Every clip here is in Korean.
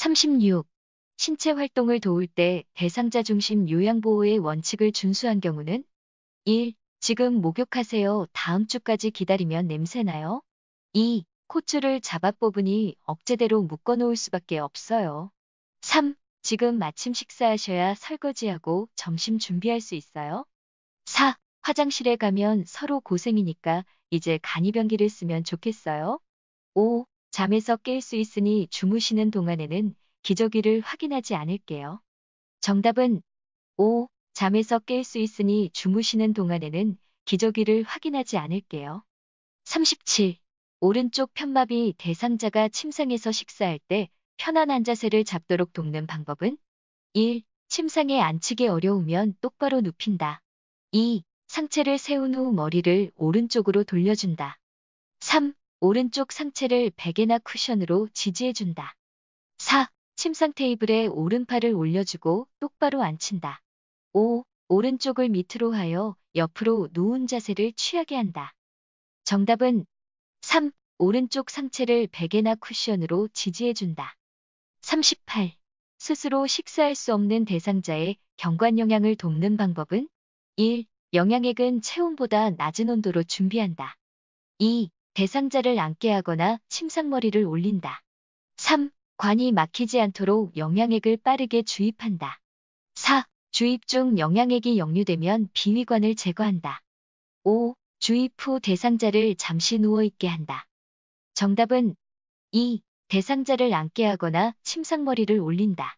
36. 신체 활동을 도울 때 대상자 중심 요양보호의 원칙을 준수한 경우는 1. 지금 목욕하세요. 다음 주까지 기다리면 냄새나요. 2. 코줄를 잡아 뽑으니 억제대로 묶어놓을 수밖에 없어요. 3. 지금 마침 식사하셔야 설거지하고 점심 준비할 수 있어요. 4. 화장실에 가면 서로 고생이니까 이제 간이변기를 쓰면 좋겠어요. 5. 잠에서 깰 수 있으니 주무시는 동안에는 기저귀를 확인하지 않을게요. 정답은 5. 잠에서 깰 수 있으니 주무시는 동안에는 기저귀를 확인하지 않을게요. 37. 오른쪽 편마비 대상자가 침상에서 식사할 때 편안한 자세를 잡도록 돕는 방법은 1. 침상에 앉히기 어려우면 똑바로 눕힌다. 2. 상체를 세운 후 머리를 오른쪽으로 돌려준다. 3. 오른쪽 상체를 베개나 쿠션으로 지지해준다. 4. 침상 테이블에 오른팔을 올려주고 똑바로 앉힌다. 5. 오른쪽을 밑으로 하여 옆으로 누운 자세를 취하게 한다. 정답은 3. 오른쪽 상체를 베개나 쿠션으로 지지해준다. 38. 스스로 식사할 수 없는 대상자의 경관 영양을 돕는 방법은 1. 영양액은 체온보다 낮은 온도로 준비한다. 2. 대상자를 앉게 하거나 침상머리를 올린다. 3. 관이 막히지 않도록 영양액을 빠르게 주입한다. 4. 주입 중 영양액이 역류되면 비위관을 제거한다. 5. 주입 후 대상자를 잠시 누워있게 한다. 정답은 2. 대상자를 앉게 하거나 침상머리를 올린다.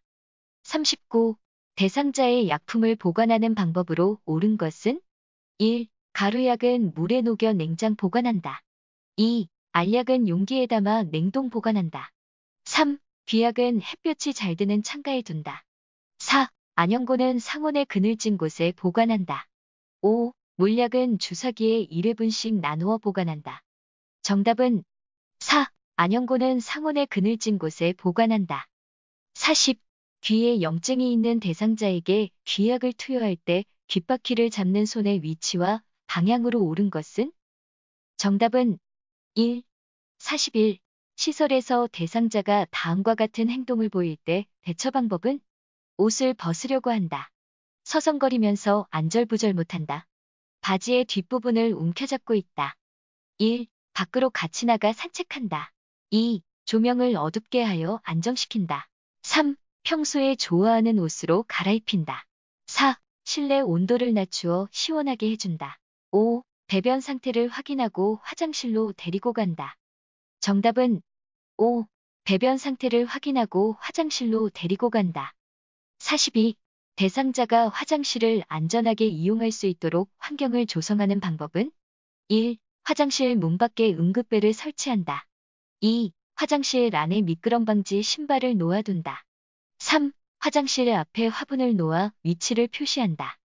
39. 대상자의 약품을 보관하는 방법으로 옳은 것은 1. 가루약은 물에 녹여 냉장 보관한다. 2. 알약은 용기에 담아 냉동 보관한다. 3. 귀약은 햇볕이 잘 드는 창가에 둔다. 4. 안연고는 상온의 그늘진 곳에 보관한다. 5. 물약은 주사기에 1회분씩 나누어 보관한다. 정답은 4. 안연고는 상온의 그늘진 곳에 보관한다. 40. 귀에 염증이 있는 대상자에게 귀약을 투여할 때 귓바퀴를 잡는 손의 위치와 방향으로 오른 것은? 정답은 1. 41. 시설에서 대상자가 다음과 같은 행동을 보일 때 대처 방법은 옷을 벗으려고 한다. 서성거리면서 안절부절 못한다. 바지의 뒷부분을 움켜잡고 있다. 1. 밖으로 같이 나가 산책한다. 2. 조명을 어둡게 하여 안정시킨다. 3. 평소에 좋아하는 옷으로 갈아입힌다. 4. 실내 온도를 낮추어 시원하게 해준다. 5. 배변 상태를 확인하고 화장실로 데리고 간다. 정답은 5. 배변 상태를 확인하고 화장실로 데리고 간다. 42. 대상자가 화장실을 안전하게 이용할 수 있도록 환경을 조성하는 방법은 1. 화장실 문 밖에 응급배를 설치한다. 2. 화장실 안에 미끄럼 방지 신발을 놓아둔다. 3. 화장실 앞에 화분을 놓아 위치를 표시한다.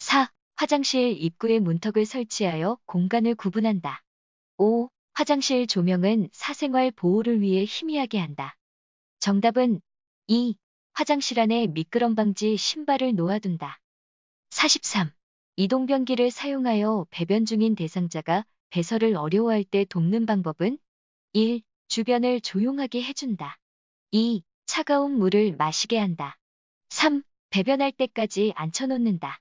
4. 화장실 입구에 문턱을 설치하여 공간을 구분한다. 5. 화장실 조명은 사생활 보호를 위해 희미하게 한다. 정답은 2. 화장실 안에 미끄럼 방지 신발을 놓아둔다. 43. 이동변기를 사용하여 배변 중인 대상자가 배설을 어려워할 때 돕는 방법은 1. 주변을 조용하게 해준다. 2. 차가운 물을 마시게 한다. 3. 배변할 때까지 앉혀놓는다.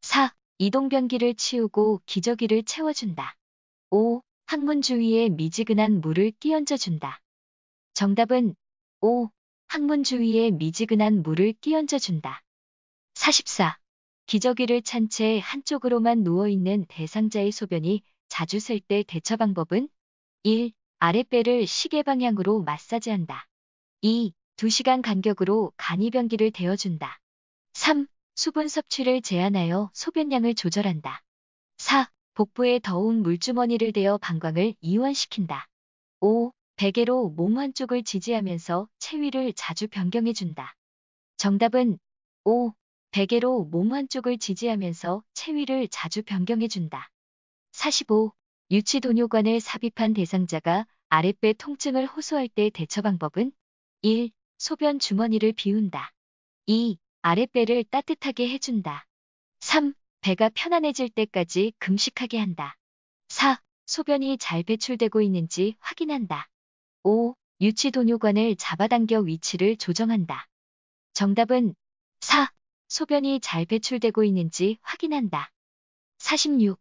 4. 이동변기를 치우고 기저귀를 채워준다. 5. 항문 주위에 미지근한 물을 끼얹어준다. 정답은 5. 항문 주위에 미지근한 물을 끼얹어준다. 44. 기저귀를 찬 채 한쪽으로만 누워있는 대상자의 소변이 자주 셀 때 대처 방법은 1. 아랫배를 시계 방향으로 마사지한다. 2. 2시간 간격으로 간이변기를 데워준다 3. 수분 섭취를 제한하여 소변량을 조절한다. 4. 복부에 더운 물주머니를 대어 방광을 이완시킨다. 5. 베개로 몸 한쪽을 지지하면서 체위를 자주 변경해준다. 정답은 5. 베개로 몸 한쪽을 지지하면서 체위를 자주 변경해준다. 45. 유치도뇨관을 삽입한 대상자가 아랫배 통증을 호소할 때 대처 방법은 1. 소변 주머니를 비운다. 2. 아랫배를 따뜻하게 해준다. 3. 배가 편안해질 때까지 금식하게 한다. 4. 소변이 잘 배출되고 있는지 확인한다. 5. 유치 도뇨관을 잡아당겨 위치를 조정한다. 정답은 4. 소변이 잘 배출되고 있는지 확인한다. 46.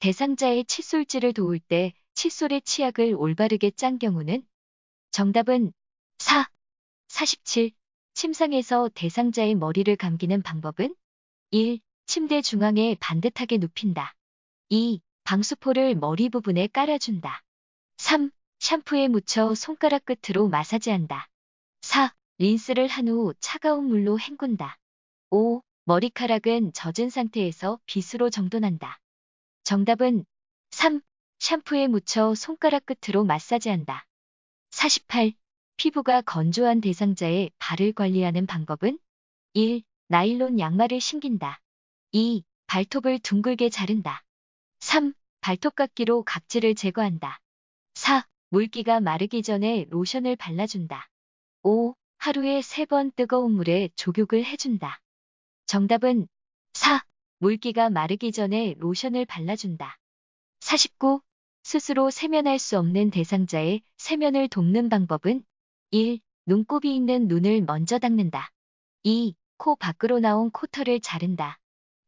대상자의 칫솔질을 도울 때 칫솔의 치약을 올바르게 짠 경우는? 정답은 4. 47. 침상에서 대상자의 머리를 감기는 방법은 1. 침대 중앙에 반듯하게 눕힌다. 2. 방수포를 머리 부분에 깔아준다. 3. 샴푸에 묻혀 손가락 끝으로 마사지한다. 4. 린스를 한 후 차가운 물로 헹군다. 5. 머리카락은 젖은 상태에서 빗으로 정돈한다. 정답은 3. 샴푸에 묻혀 손가락 끝으로 마사지한다. 48. 피부가 건조한 대상자의 발을 관리하는 방법은 1. 나일론 양말을 신긴다. 2. 발톱을 둥글게 자른다. 3. 발톱깎기로 각질을 제거한다. 4. 물기가 마르기 전에 로션을 발라준다. 5. 하루에 3번 뜨거운 물에 족욕을 해준다. 정답은 4. 물기가 마르기 전에 로션을 발라준다. 49. 스스로 세면할 수 없는 대상자의 세면을 돕는 방법은 1. 눈곱이 있는 눈을 먼저 닦는다. 2. 코 밖으로 나온 코털을 자른다.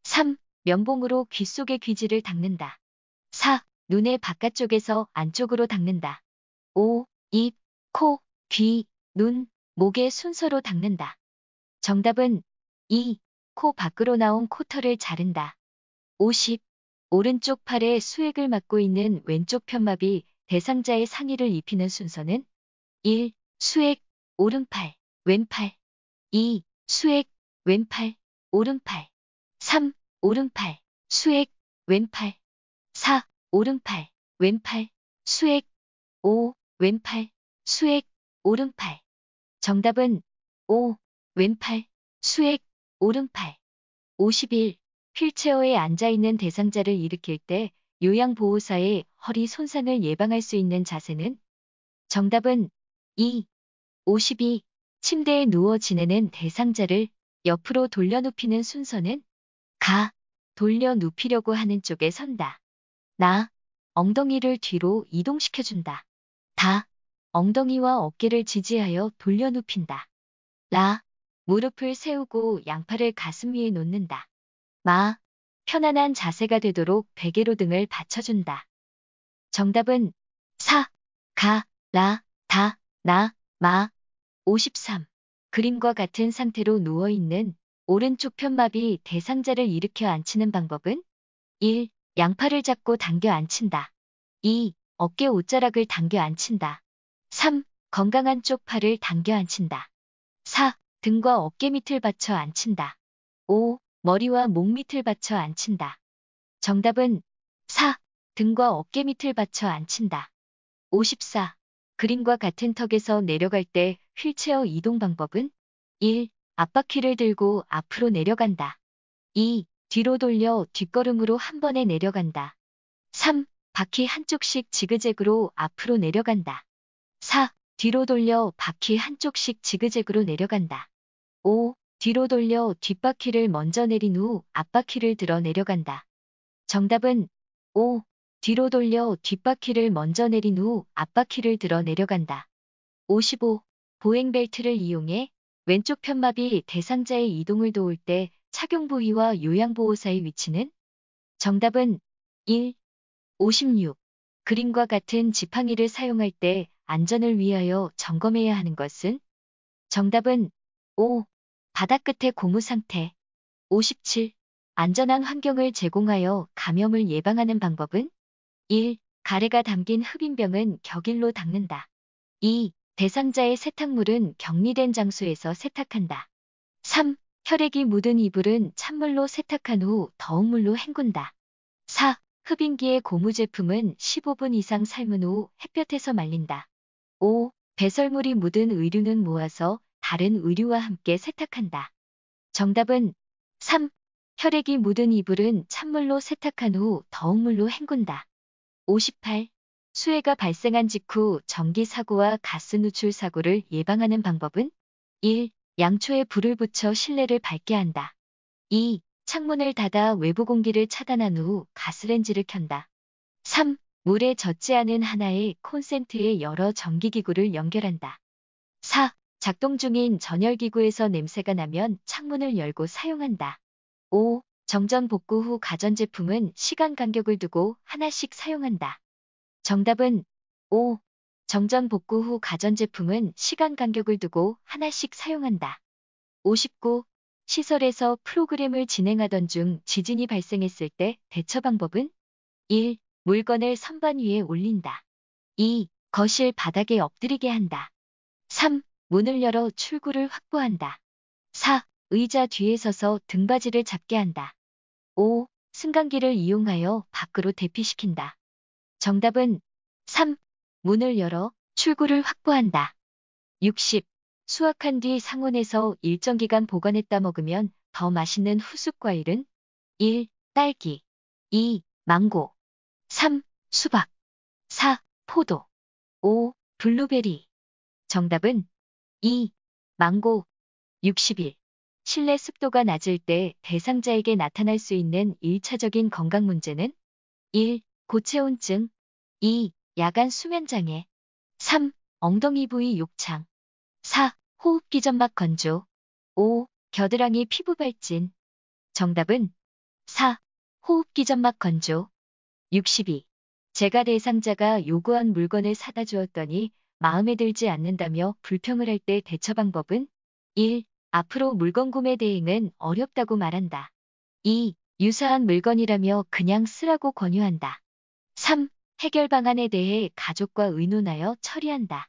3. 면봉으로 귀 속의 귀지를 닦는다. 4. 눈의 바깥쪽에서 안쪽으로 닦는다. 5. 입, 코, 귀, 눈, 목의 순서로 닦는다. 정답은 2. 코 밖으로 나온 코털을 자른다. 50. 오른쪽 팔에 수액을 맞고 있는 왼쪽 편마비 대상자의 상의를 입히는 순서는 1. 수액, 오른팔, 왼팔. 2. 수액, 왼팔, 오른팔. 3. 오른팔, 수액, 왼팔. 4. 오른팔, 왼팔, 수액. 5. 왼팔, 수액, 오른팔. 정답은 5. 왼팔, 수액, 오른팔. 51. 휠체어에 앉아있는 대상자를 일으킬 때 요양보호사의 허리 손상을 예방할 수 있는 자세는? 정답은 2. 52. 침대에 누워 지내는 대상자를 옆으로 돌려 눕히는 순서는 가, 돌려 눕히려고 하는 쪽에 선다. 나, 엉덩이를 뒤로 이동시켜준다. 다, 엉덩이와 어깨를 지지하여 돌려 눕힌다. 라, 무릎을 세우고 양팔을 가슴 위에 놓는다. 마, 편안한 자세가 되도록 베개로 등을 받쳐준다. 정답은 사, 가, 라, 다, 나, 마, 53. 그림과 같은 상태로 누워있는 오른쪽 편마비 대상자를 일으켜 앉히는 방법은 1. 양팔을 잡고 당겨 앉힌다. 2. 어깨 옷자락을 당겨 앉힌다. 3. 건강한 쪽 팔을 당겨 앉힌다. 4. 등과 어깨 밑을 받쳐 앉힌다. 5. 머리와 목 밑을 받쳐 앉힌다. 정답은 4. 등과 어깨 밑을 받쳐 앉힌다. 54. 그림과 같은 턱에서 내려갈 때 휠체어 이동 방법은 1. 앞바퀴를 들고 앞으로 내려간다. 2. 뒤로 돌려 뒷걸음으로 한 번에 내려간다. 3. 바퀴 한쪽씩 지그재그로 앞으로 내려간다. 4. 뒤로 돌려 바퀴 한쪽씩 지그재그로 내려간다. 5. 뒤로 돌려 뒷바퀴를 먼저 내린 후 앞바퀴를 들어 내려간다. 정답은 5. 뒤로 돌려 뒷바퀴를 먼저 내린 후 앞바퀴를 들어 내려간다. 55. 보행벨트를 이용해 왼쪽 편마비 대상자의 이동을 도울 때 착용 부위와 요양보호사의 위치는? 정답은 1. 56. 그림과 같은 지팡이를 사용할 때 안전을 위하여 점검해야 하는 것은? 정답은 5. 바닥 끝의 고무 상태. 57. 안전한 환경을 제공하여 감염을 예방하는 방법은? 1. 가래가 담긴 흡인병은 격일로 닦는다. 2. 대상자의 세탁물은 격리된 장소에서 세탁한다. 3. 혈액이 묻은 이불은 찬물로 세탁한 후 더운 물로 헹군다. 4. 흡인기의 고무 제품은 15분 이상 삶은 후 햇볕에서 말린다. 5. 배설물이 묻은 의류는 모아서 다른 의류와 함께 세탁한다. 정답은 3. 혈액이 묻은 이불은 찬물로 세탁한 후 더운 물로 헹군다. 58. 수해가 발생한 직후 전기사고와 가스 누출 사고를 예방하는 방법은 1. 양초에 불을 붙여 실내를 밝게 한다. 2. 창문을 닫아 외부 공기를 차단한 후 가스렌지를 켠다. 3. 물에 젖지 않은 하나의 콘센트에 여러 전기기구를 연결한다. 4. 작동 중인 전열기구에서 냄새가 나면 창문을 열고 사용한다. 5. 정전 복구 후 가전제품은 시간 간격을 두고 하나씩 사용한다. 정답은 5. 정전 복구 후 가전제품은 시간 간격을 두고 하나씩 사용한다. 59. 시설에서 프로그램을 진행하던 중 지진이 발생했을 때 대처 방법은 1. 물건을 선반 위에 올린다. 2. 거실 바닥에 엎드리게 한다. 3. 문을 열어 출구를 확보한다. 4. 의자 뒤에 서서 등받이를 잡게 한다. 5. 승강기를 이용하여 밖으로 대피시킨다. 정답은 3. 문을 열어 출구를 확보한다. 60. 수확한 뒤 상온에서 일정 기간 보관했다 먹으면 더 맛있는 후숙 과일은 1. 딸기 2. 망고 3. 수박 4. 포도 5. 블루베리 정답은 2. 망고 61. 실내 습도가 낮을 때 대상자에게 나타날 수 있는 1차적인 건강 문제는 1. 고체온증 2. 야간 수면장애 3. 엉덩이 부위 욕창 4. 호흡기 점막 건조 5. 겨드랑이 피부 발진 정답은 4. 호흡기 점막 건조 62. 제가 대상자가 요구한 물건을 사다 주었더니 마음에 들지 않는다며 불평을 할 때 대처 방법은 1. 앞으로 물건 구매 대행은 어렵다고 말한다. 2. 유사한 물건이라며 그냥 쓰라고 권유한다. 3. 해결 방안에 대해 가족과 의논하여 처리한다.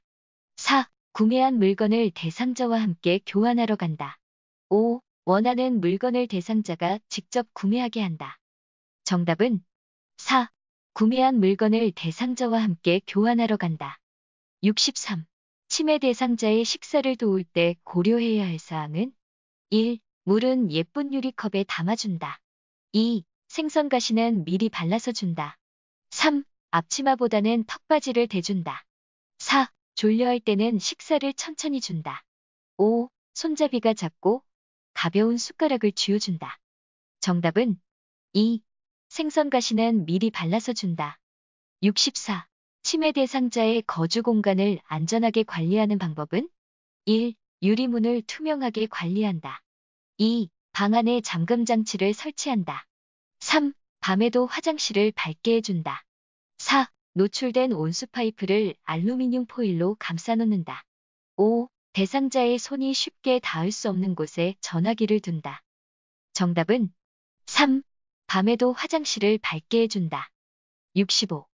4. 구매한 물건을 대상자와 함께 교환하러 간다. 5. 원하는 물건을 대상자가 직접 구매하게 한다. 정답은 4. 구매한 물건을 대상자와 함께 교환하러 간다. 63. 치매 대상자의 식사를 도울 때 고려해야 할 사항은 1. 물은 예쁜 유리컵에 담아준다. 2. 생선 가시는 미리 발라서 준다. 3. 앞치마보다는 턱받이를 대준다. 4. 졸려할 때는 식사를 천천히 준다. 5. 손잡이가 작고 가벼운 숟가락을 쥐어준다. 정답은 2. 생선 가시는 미리 발라서 준다. 64. 치매 대상자의 거주 공간을 안전하게 관리하는 방법은 1. 유리문을 투명하게 관리한다. 2. 방 안에 잠금 장치를 설치한다. 3. 밤에도 화장실을 밝게 해준다. 4. 노출된 온수 파이프를 알루미늄 포일로 감싸놓는다. 5. 대상자의 손이 쉽게 닿을 수 없는 곳에 전화기를 둔다. 정답은 3. 밤에도 화장실을 밝게 해준다. 65.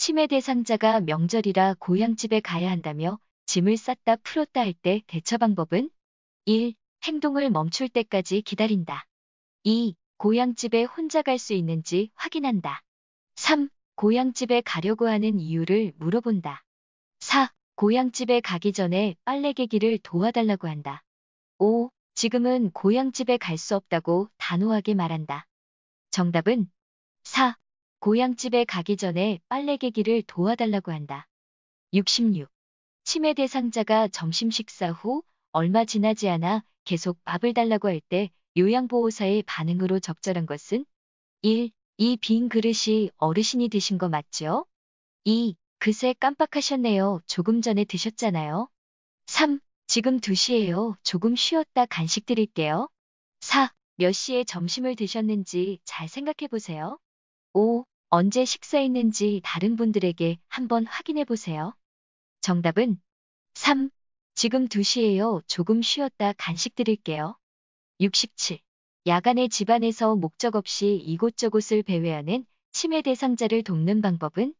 치매 대상자가 명절이라 고향집에 가야 한다며 짐을 쌌다 풀었다 할 때 대처 방법은 1. 행동을 멈출 때까지 기다린다. 2. 고향집에 혼자 갈 수 있는지 확인한다. 3. 고향집에 가려고 하는 이유를 물어본다. 4. 고향집에 가기 전에 빨래개기를 도와달라고 한다. 5. 지금은 고향집에 갈 수 없다고 단호하게 말한다. 정답은 4. 고향집에 가기 전에 빨래개기를 도와달라고 한다. 66. 치매 대상자가 점심 식사 후 얼마 지나지 않아 계속 밥을 달라고 할 때 요양보호사의 반응으로 적절한 것은 1. 이 빈 그릇이 어르신이 드신 거 맞죠? 2. 그새 깜빡하셨네요. 조금 전에 드셨잖아요. 3. 지금 2시에요 조금 쉬었다 간식 드릴게요. 4. 몇 시에 점심을 드셨는지 잘 생각해 보세요. 5. 언제 식사했는지 다른 분들에게 한번 확인해 보세요. 정답은 3. 지금 2시에요. 조금 쉬었다 간식 드릴게요. 67. 야간에 집안에서 목적 없이 이곳저곳을 배회하는 치매 대상자를 돕는 방법은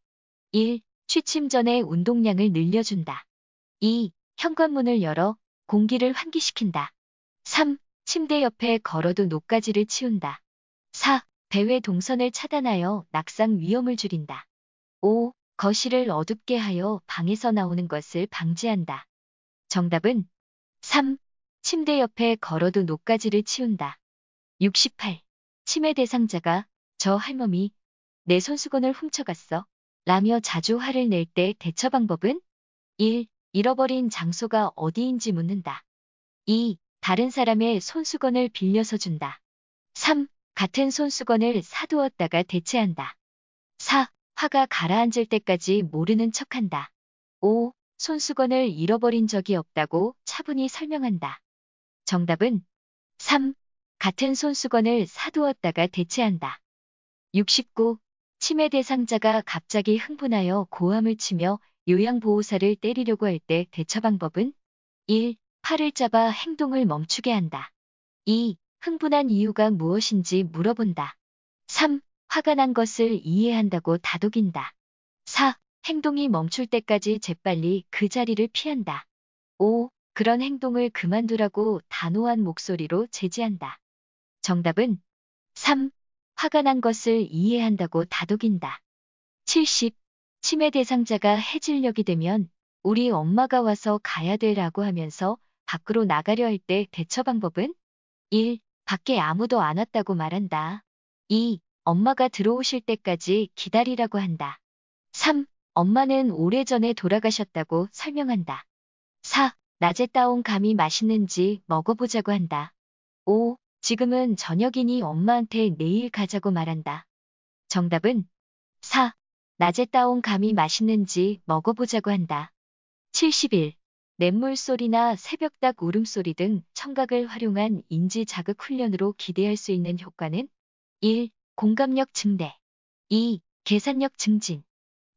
1. 취침 전에 운동량을 늘려준다. 2. 현관문을 열어 공기를 환기시킨다. 3. 침대 옆에 걸어둔 녹가지를 치운다. 4. 대회 동선을 차단하여 낙상 위험을 줄인다. 5. 거실을 어둡게 하여 방에서 나오는 것을 방지한다. 정답은 3. 침대 옆에 걸어둔 옷가지를 치운다. 68. 침매 대상자가 저 할머니 내 손수건을 훔쳐갔어. 라며 자주 화를 낼 때 대처 방법은 1. 잃어버린 장소가 어디인지 묻는다. 2. 다른 사람의 손수건을 빌려서 준다. 3. 같은 손수건을 사두었다가 대체한다. 4. 화가 가라앉을 때까지 모르는 척한다. 5. 손수건을 잃어버린 적이 없다고 차분히 설명한다. 정답은 3. 같은 손수건을 사두었다가 대체한다. 69. 치매 대상자가 갑자기 흥분하여 고함을 치며 요양보호사를 때리려고 할 때 대처 방법은 1. 팔을 잡아 행동을 멈추게 한다. 2. 흥분한 이유가 무엇인지 물어본다. 3. 화가 난 것을 이해한다고 다독인다. 4. 행동이 멈출 때까지 재빨리 그 자리를 피한다. 5. 그런 행동을 그만두라고 단호한 목소리로 제지한다. 정답은 3. 화가 난 것을 이해한다고 다독인다. 70. 치매 대상자가 해질녘이 되면 우리 엄마가 와서 가야 돼라고 하면서 밖으로 나가려 할 때 대처 방법은? 1. 밖에 아무도 안 왔다고 말한다. 2. 엄마가 들어오실 때까지 기다리라고 한다. 3. 엄마는 오래전에 돌아가셨다고 설명한다. 4. 낮에 따온 감이 맛있는지 먹어보자고 한다. 5. 지금은 저녁이니 엄마한테 내일 가자고 말한다. 정답은 4. 낮에 따온 감이 맛있는지 먹어보자고 한다. 71. 냇물 소리나 새벽닭 울음소리 등 청각을 활용한 인지 자극 훈련으로 기대할 수 있는 효과는 1. 공감력 증대 2. 계산력 증진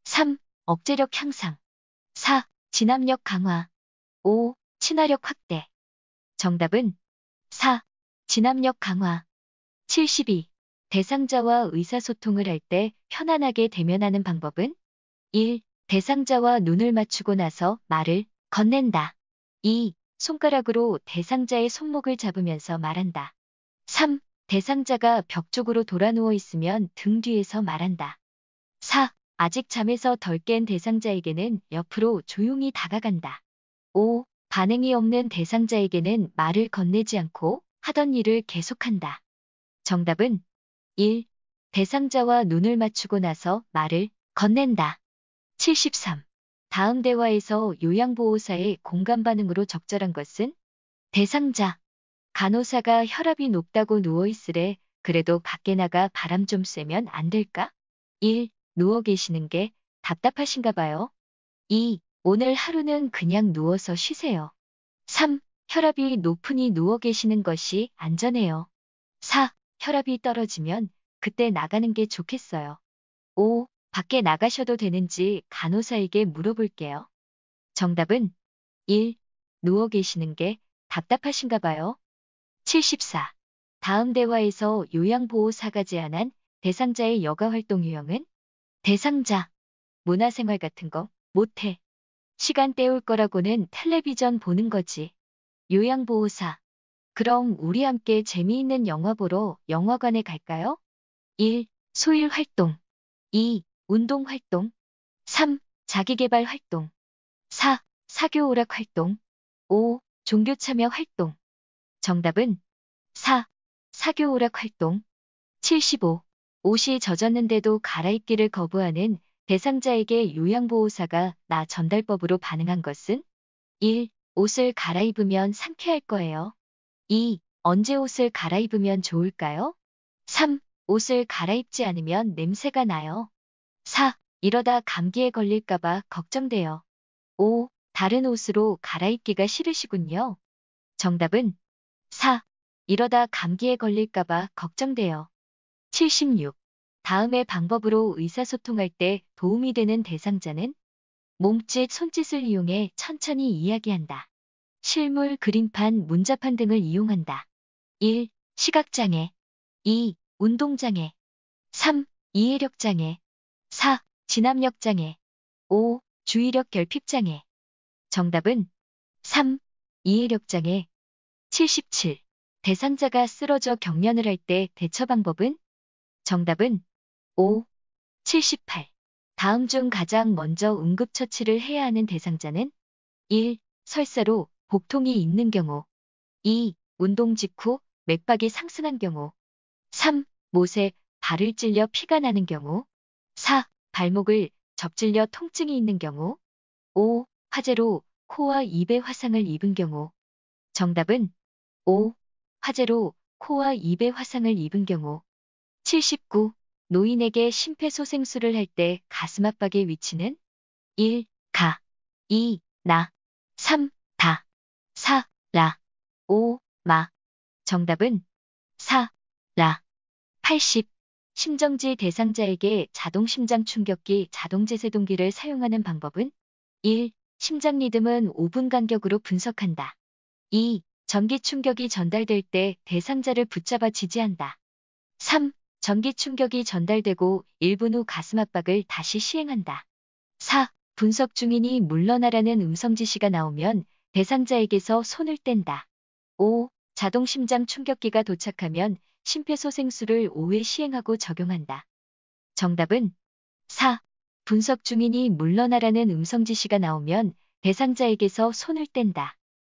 3. 억제력 향상 4. 진압력 강화 5. 친화력 확대 정답은 4. 진압력 강화 72. 대상자와 의사소통을 할 때 편안하게 대면하는 방법은 1. 대상자와 눈을 맞추고 나서 말을 건넨다. 2. 손가락으로 대상자의 손목을 잡으면서 말한다. 3. 대상자가 벽 쪽으로 돌아누워 있으면 등 뒤에서 말한다. 4. 아직 잠에서 덜 깬 대상자에게는 옆으로 조용히 다가간다. 5. 반응이 없는 대상자에게는 말을 건네지 않고 하던 일을 계속한다. 정답은 1. 대상자와 눈을 맞추고 나서 말을 건넨다. 73. 다음 대화에서 요양보호사의 공감 반응으로 적절한 것은 대상자, 간호사가 혈압이 높다고 누워있으래 그래도 밖에 나가 바람 좀 쐬면 안 될까? 1. 누워 계시는 게 답답하신가 봐요. 2. 오늘 하루는 그냥 누워서 쉬세요. 3. 혈압이 높으니 누워 계시는 것이 안전해요. 4. 혈압이 떨어지면 그때 나가는 게 좋겠어요. 5. 밖에 나가셔도 되는지 간호사에게 물어볼게요. 정답은 1. 누워 계시는 게 답답하신가 봐요. 74. 다음 대화에서 요양보호사가 제안한 대상자의 여가활동 유형은 대상자, 문화생활 같은 거 못해. 시간 때울 거라고는 텔레비전 보는 거지. 요양보호사. 그럼 우리 함께 재미있는 영화 보러 영화관에 갈까요? 1. 소일 활동. 2. 운동 활동 3. 자기개발 활동 4. 사교 오락 활동 5. 종교 참여 활동 정답은 4. 사교 오락 활동 75. 옷이 젖었는데도 갈아입기를 거부하는 대상자에게 요양보호사가 나 전달법으로 반응한 것은 1. 옷을 갈아입으면 상쾌할 거예요. 2. 언제 옷을 갈아입으면 좋을까요? 3. 옷을 갈아입지 않으면 냄새가 나요. 4. 이러다 감기에 걸릴까봐 걱정돼요. 5. 다른 옷으로 갈아입기가 싫으시군요. 정답은 4. 이러다 감기에 걸릴까봐 걱정돼요. 76. 다음의 방법으로 의사소통할 때 도움이 되는 대상자는 몸짓, 손짓을 이용해 천천히 이야기한다. 실물, 그림판, 문자판 등을 이용한다. 1. 시각장애 2. 운동장애 3. 이해력장애 4. 진압력 장애 5. 주의력 결핍 장애 정답은 3. 이해력 장애 77. 대상자가 쓰러져 경련을 할 때 대처 방법은? 정답은 5. 78. 다음 중 가장 먼저 응급처치를 해야 하는 대상자는? 1. 설사로 복통이 있는 경우 2. 운동 직후 맥박이 상승한 경우 3. 못에 발을 찔려 피가 나는 경우 4. 발목을 접질려 통증이 있는 경우 5. 화재로 코와 입에 화상을 입은 경우 정답은 5. 화재로 코와 입에 화상을 입은 경우 79. 노인에게 심폐소생술을 할 때 가슴 압박의 위치는 1. 가 2. 나 3. 다 4. 라 5. 마 정답은 4. 라 80. 심정지 대상자에게 자동 심장 충격기 자동 제세동기를 사용하는 방법은 1. 심장 리듬은 5분 간격으로 분석한다. 2. 전기 충격이 전달될 때 대상자를 붙잡아 지지한다. 3. 전기 충격이 전달되고 1분 후 가슴 압박을 다시 시행한다. 4. 분석 중인이 물러나라는 음성 지시가 나오면 대상자에게서 손을 뗀다. 5. 자동 심장 충격기가 도착하면 심폐소생술을 5회 시행하고 적용한다. 정답은 4. 분석 중인이 물러나라는 음성 지시가 나오면 대상자에게서 손을 뗀다.